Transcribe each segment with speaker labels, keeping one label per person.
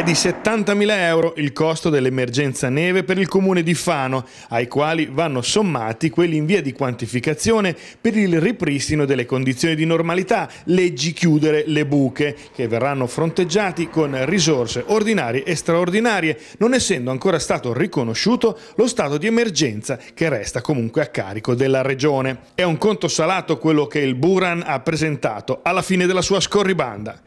Speaker 1: È di 70.000 euro il costo dell'emergenza neve per il comune di Fano, ai quali vanno sommati quelli in via di quantificazione per il ripristino delle condizioni di normalità, leggi chiudere le buche, che verranno fronteggiati con risorse ordinarie e straordinarie, non essendo ancora stato riconosciuto lo stato di emergenza che resta comunque a carico della regione. È un conto salato quello che il Buran ha presentato alla fine della sua scorribanda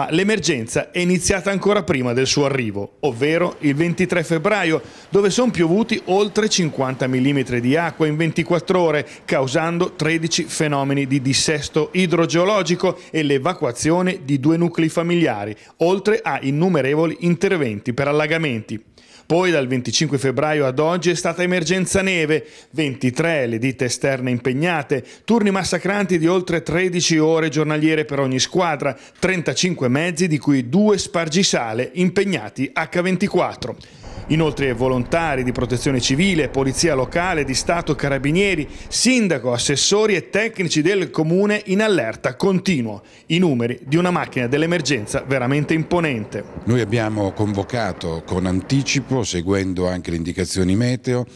Speaker 1: ma l'emergenza è iniziata ancora prima del suo arrivo, ovvero il 23 febbraio, dove sono piovuti oltre 50 mm di acqua in 24 ore, causando 13 fenomeni di dissesto idrogeologico e l'evacuazione di due nuclei familiari, oltre a innumerevoli interventi per allagamenti. Poi dal 25 febbraio ad oggi è stata emergenza neve, 23 le ditte esterne impegnate, turni massacranti di oltre 13 ore giornaliere per ogni squadra, 35 mezzi, di cui due spargisale impegnati H24. Inoltre volontari di protezione civile, polizia locale, di Stato, carabinieri, sindaco, assessori e tecnici del comune in allerta continuo. I numeri di una macchina dell'emergenza veramente imponente.
Speaker 2: Noi abbiamo convocato con anticipo, seguendo anche le indicazioni meteo,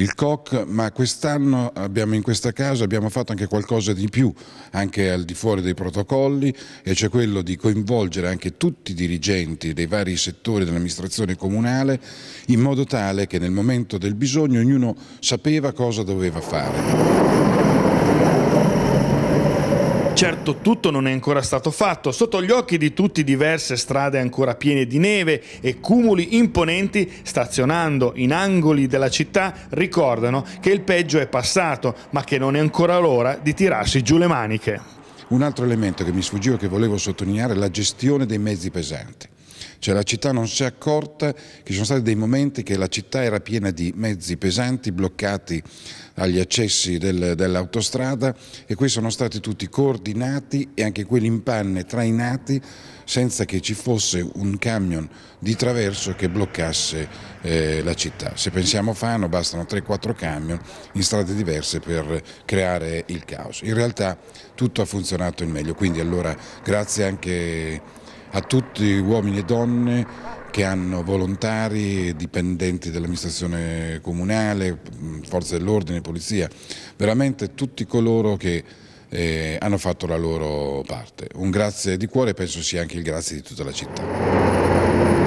Speaker 2: il COC, ma quest'anno in questa casa abbiamo fatto anche qualcosa di più, anche al di fuori dei protocolli, e cioè quello di coinvolgere anche tutti i dirigenti dei vari settori dell'amministrazione comunale in modo tale che nel momento del bisogno ognuno sapeva
Speaker 1: cosa doveva fare. Certo tutto non è ancora stato fatto, sotto gli occhi di tutti diverse strade ancora piene di neve e cumuli imponenti stazionando in angoli della città ricordano che il peggio è passato ma che non è ancora l'ora di tirarsi giù le maniche. Un altro
Speaker 2: elemento che mi sfuggiva e che volevo sottolineare è la gestione dei mezzi pesanti. Cioè la città non si è accorta che ci sono stati dei momenti che la città era piena di mezzi pesanti bloccati agli accessi del, dell'autostrada e questi sono stati tutti coordinati e anche quelli in panne trainati senza che ci fosse un camion di traverso che bloccasse eh, la città. Se pensiamo a Fano bastano 3-4 camion in strade diverse per creare il caos. In realtà tutto ha funzionato in meglio, quindi allora grazie anche a tutti uomini e donne che hanno volontari, dipendenti dell'amministrazione comunale, forze dell'ordine, polizia, veramente tutti coloro che eh, hanno fatto la loro parte. Un grazie di cuore e penso sia anche il grazie di tutta la città.